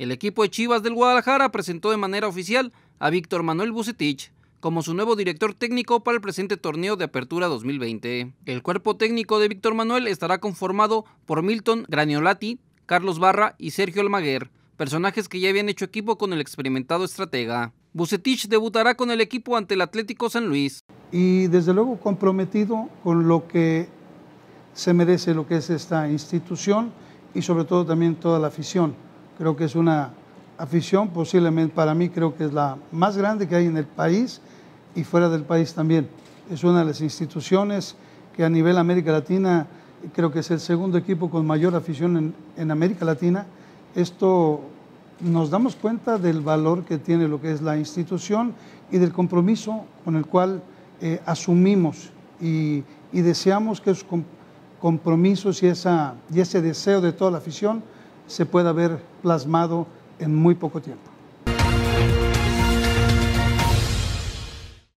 El equipo de Chivas del Guadalajara presentó de manera oficial a Víctor Manuel Bucetich como su nuevo director técnico para el presente torneo de Apertura 2020. El cuerpo técnico de Víctor Manuel estará conformado por Milton Graniolati, Carlos Barra y Sergio Almaguer, personajes que ya habían hecho equipo con el experimentado estratega. Bucetich debutará con el equipo ante el Atlético San Luis. Y desde luego comprometido con lo que se merece lo que es esta institución y sobre todo también toda la afición. Creo que es una afición, posiblemente para mí creo que es la más grande que hay en el país y fuera del país también. Es una de las instituciones que a nivel América Latina creo que es el segundo equipo con mayor afición en, en América Latina. Esto nos damos cuenta del valor que tiene lo que es la institución y del compromiso con el cual eh, asumimos y, y, deseamos que esos compromisos y, esa, y ese deseo de toda la afición se puede haber plasmado en muy poco tiempo.